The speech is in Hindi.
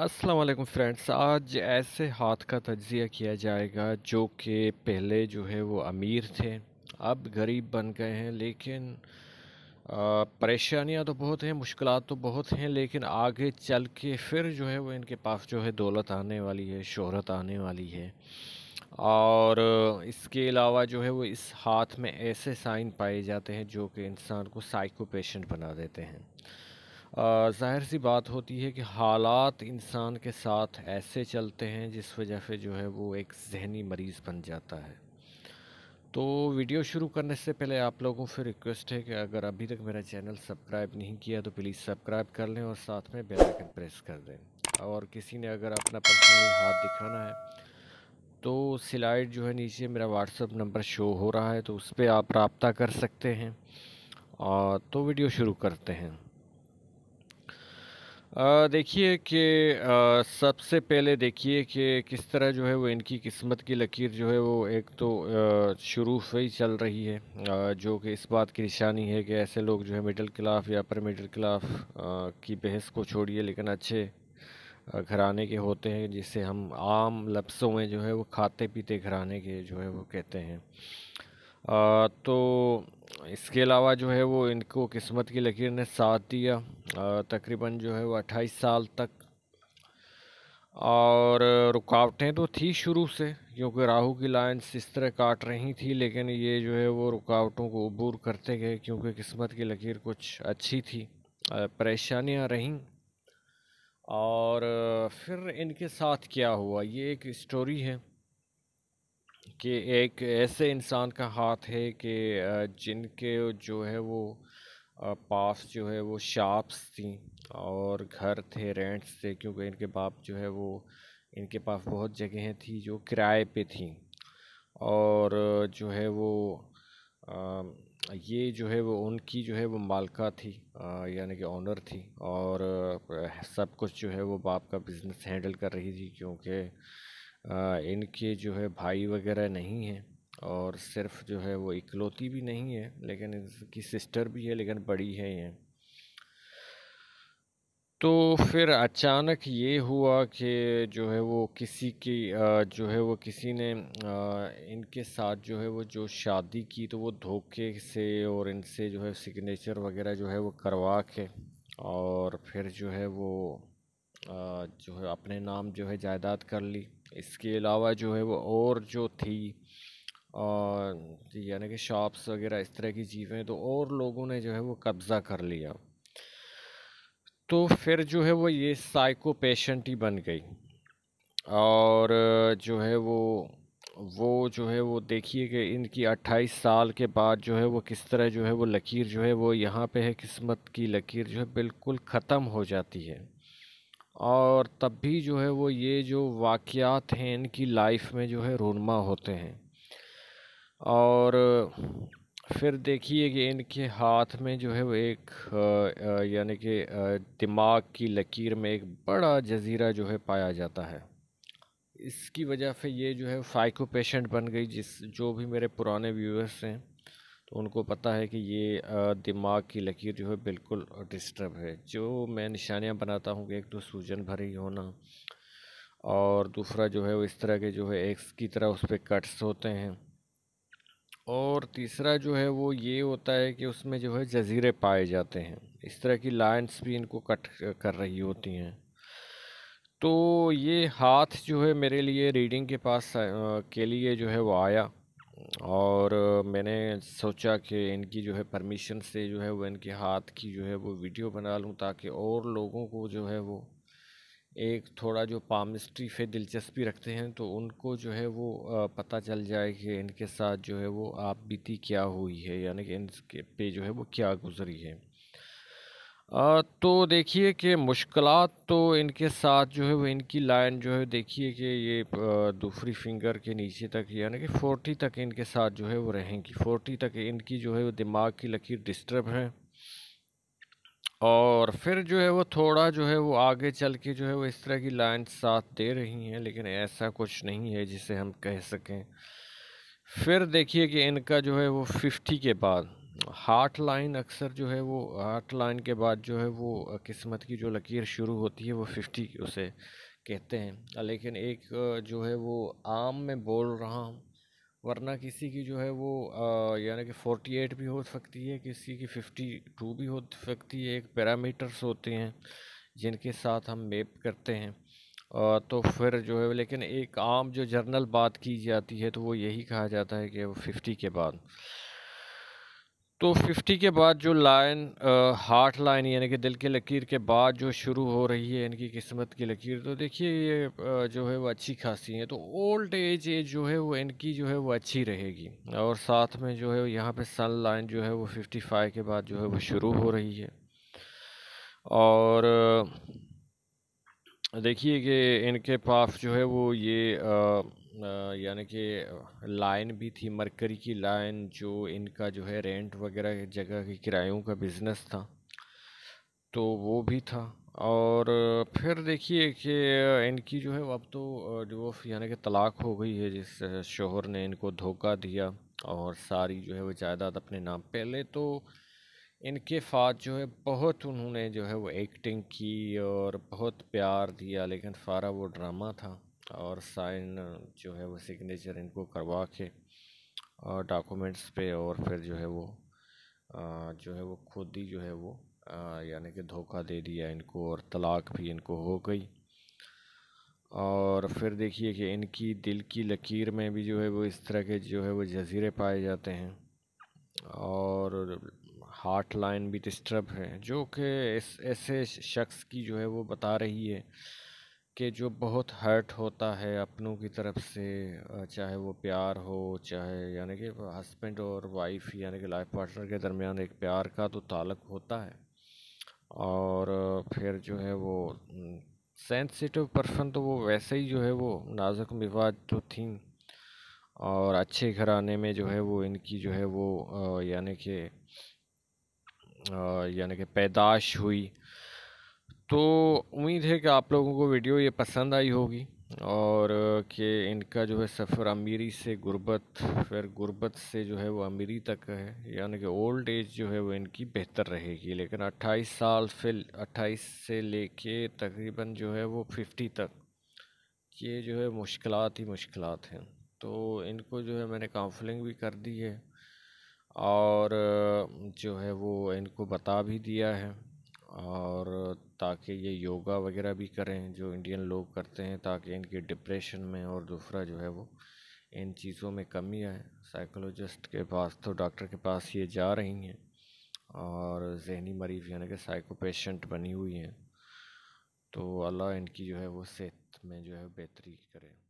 असलम फ्रेंड्स आज ऐसे हाथ का तजिया किया जाएगा जो कि पहले जो है वो अमीर थे अब गरीब बन गए हैं लेकिन परेशानियां तो बहुत हैं मुश्किल तो बहुत हैं लेकिन आगे चल के फिर जो है वो इनके पास जो है दौलत आने वाली है शोहरत आने वाली है और इसके अलावा जो है वो इस हाथ में ऐसे साइन पाए जाते हैं जो कि इंसान को साइको पेशेंट बना देते हैं ज़ाहिर सी बात होती है कि हालात इंसान के साथ ऐसे चलते हैं जिस वजह से जो है वो एक जहनी मरीज़ बन जाता है तो वीडियो शुरू करने से पहले आप लोगों से रिक्वेस्ट है कि अगर अभी तक मेरा चैनल सब्सक्राइब नहीं किया तो प्लीज़ सब्सक्राइब कर लें और साथ में बेल आइकन प्रेस कर दें और किसी ने अगर अपना पर्सनली हाथ दिखाना है तो स्लाइड जो है नीचे मेरा व्हाट्सअप नंबर शो हो रहा है तो उस पर आप रबता कर सकते हैं और तो वीडियो शुरू करते हैं देखिए कि सबसे पहले देखिए कि किस तरह जो है वो इनकी किस्मत की लकीर जो है वो एक तो शुरू से ही चल रही है आ, जो कि इस बात की निशानी है कि ऐसे लोग जो है मिडिल क्लास या अपर मिडिल क्लास की बहस को छोड़िए लेकिन अच्छे घराने के होते हैं जिसे हम आम लफ्सों में जो है वो खाते पीते घराने के जो है वो कहते हैं तो इसके अलावा जो है वो इनको किस्मत की लकीर ने साथ दिया तकरीबन जो है वो अट्ठाईस साल तक और रुकावटें तो थी शुरू से क्योंकि राहु की लाइन्स इस तरह काट रही थी लेकिन ये जो है वो रुकावटों को अबूर करते गए क्योंकि किस्मत की लकीर कुछ अच्छी थी परेशानियां रहीं और फिर इनके साथ क्या हुआ ये एक स्टोरी है कि एक ऐसे इंसान का हाथ है कि जिनके जो है वो पास जो है वो शाप्स थी और घर थे रेंट्स थे क्योंकि इनके बाप जो है वो इनके पास बहुत जगहें थी जो किराए पे थी और जो है वो ये जो है वो उनकी जो है वो मालका थी यानी कि ऑनर थी और सब कुछ जो है वो बाप का बिज़नेस हैंडल कर रही थी क्योंकि इनके जो है भाई वगैरह नहीं हैं और सिर्फ जो है वो इकलौती भी नहीं है लेकिन इसकी सिस्टर भी है लेकिन बड़ी है ये तो फिर अचानक ये हुआ कि जो है वो किसी की जो है वो किसी ने इनके साथ जो है वो जो शादी की तो वो धोखे से और इनसे जो है सिग्नेचर वगैरह जो है वो करवा के और फिर जो है वो जो है अपने नाम जो है जायदाद कर ली इसके अलावा जो है वो और जो थी और यानी कि शॉप्स वगैरह इस तरह की चीज़ें तो और लोगों ने जो है वो कब्ज़ा कर लिया तो फिर जो है वो ये साइको पेशेंट ही बन गई और जो है वो वो जो है वो देखिए कि इनकी 28 साल के बाद जो है वो किस तरह जो है वो लकीर जो है वो यहाँ पे है किस्मत की लकीर जो है बिल्कुल ख़त्म हो जाती है और तब भी जो है वो ये जो वाक़ात हैं इनकी लाइफ में जो है रोनमा होते हैं और फिर देखिए कि इनके हाथ में जो है वो एक यानी कि दिमाग की लकीर में एक बड़ा जजीरा जो है पाया जाता है इसकी वजह से ये जो है साइको पेशेंट बन गई जिस जो भी मेरे पुराने व्यूअर्स हैं तो उनको पता है कि ये दिमाग की लकीर जो है बिल्कुल डिस्टर्ब है जो मैं निशानियाँ बनाता हूँ कि एक तो सूजन भरी होना और दूसरा जो है वो इस तरह के जो है एक्स की तरह उस पर कट्स होते हैं और तीसरा जो है वो ये होता है कि उसमें जो है जजीरे पाए जाते हैं इस तरह की लाइन्स भी इनको कट कर रही होती हैं तो ये हाथ जो है मेरे लिए रीडिंग के पास के लिए जो है वो आया और मैंने सोचा कि इनकी जो है परमिशन से जो है वो इनके हाथ की जो है वो वीडियो बना लूँ ताकि और लोगों को जो है वो एक थोड़ा जो पामिस्ट्री पे दिलचस्पी रखते हैं तो उनको जो है वो पता चल जाए कि इनके साथ जो है वो आप बीती क्या हुई है यानी कि इनके पे जो है वो क्या गुजरी है तो देखिए कि मुश्किल तो इनके साथ जो है वो इनकी लाइन जो है देखिए कि ये दूसरी फिंगर के नीचे तक यानी कि फोर्टी तक इनके साथ जो है वो रहेंगी फोर्टी तक इनकी जो है वो दिमाग की लकीर डिस्टर्ब है और फिर जो है वो थोड़ा जो है वो आगे चल के जो है वो इस तरह की लाइन साथ दे रही हैं लेकिन ऐसा कुछ नहीं है जिसे हम कह सकें फिर देखिए कि इनका जो है वो फिफ्टी के बाद हार्ट लाइन अक्सर जो है वो हार्ट लाइन के बाद जो है वो किस्मत की जो लकीर शुरू होती है वो फिफ्टी उसे कहते हैं लेकिन एक जो है वो आम में बोल रहा हूँ वरना किसी की जो है वो यानी कि फोर्टी एट भी हो सकती है किसी की फिफ्टी टू भी हो सकती है एक पैरामीटर्स होते हैं जिनके साथ हम मेप करते हैं तो फिर जो है लेकिन एक आम जो जर्नल बात की जाती है तो वो यही कहा जाता है कि वो फिफ्टी के बाद तो 50 के बाद जो लाइन हार्ट लाइन यानी कि दिल की लकीर के बाद जो शुरू हो रही है इनकी किस्मत की लकीर तो देखिए ये आ, जो है वो अच्छी खासी है तो ओल्ड एज एज जो है वो इनकी जो है वो अच्छी रहेगी और साथ में जो है यहाँ पे सन लाइन जो है वो 55 के बाद जो है वो शुरू हो रही है और देखिए कि इनके पास जो है वो ये यानी कि लाइन भी थी मरकरी की लाइन जो इनका जो है रेंट वगैरह जगह के किरायों का बिज़नेस था तो वो भी था और फिर देखिए कि इनकी जो है अब तो डिवोर्स यानी कि तलाक हो गई है जिस शोहर ने इनको धोखा दिया और सारी जो है वो जायदाद अपने नाम पहले तो इनके साथ जो है बहुत उन्होंने जो है वो एक्टिंग की और बहुत प्यार दिया लेकिन सारा वो ड्रामा था और साइन जो है वो सिग्नेचर इनको करवा के और डॉक्यूमेंट्स पे और फिर जो है वो जो है वो खुद ही जो है वो यानी कि धोखा दे दिया इनको और तलाक भी इनको हो गई और फिर देखिए कि इनकी दिल की लकीर में भी जो है वो इस तरह के जो है वो जजीरे पाए जाते हैं और हार्ट लाइन भी डिस्टर्ब है जो कि इस ऐसे शख्स की जो है वो बता रही है कि जो बहुत हर्ट होता है अपनों की तरफ से चाहे वो प्यार हो चाहे यानी कि हस्बैंड और वाइफ यानी कि लाइफ पार्टनर के दरमियान एक प्यार का तो तालक होता है और फिर जो है वो सेंसिटिव पर्सन तो वो वैसे ही जो है वो नाजुक मिवाज तो थी और अच्छे घर आने में जो है वो इनकी जो है वो यानी कि यानी कि पैदाश हुई तो उम्मीद है कि आप लोगों को वीडियो ये पसंद आई होगी और कि इनका जो है सफ़र अमीरी से गुर्बत फिर गुर्बत से जो है वो अमीरी तक है यानी कि ओल्ड एज जो है वो इनकी बेहतर रहेगी लेकिन 28 साल से 28 से लेके तकरीबन जो है वो 50 तक ये जो है मुश्किलात ही मुश्किलात हैं तो इनको जो है मैंने काउंसलिंग भी कर दी है और जो है वो इनको बता भी दिया है और ताकि ये योगा वगैरह भी करें जो इंडियन लोग करते हैं ताकि इनके डिप्रेशन में और दूसरा जो है वो इन चीज़ों में कमी आए साइकोलॉजिस्ट के पास तो डॉक्टर के पास ये जा रही हैं और जहनी मरीज यानी कि साइको पेशेंट बनी हुई हैं तो अल्लाह इनकी जो है वो सेहत में जो है बेहतरी करे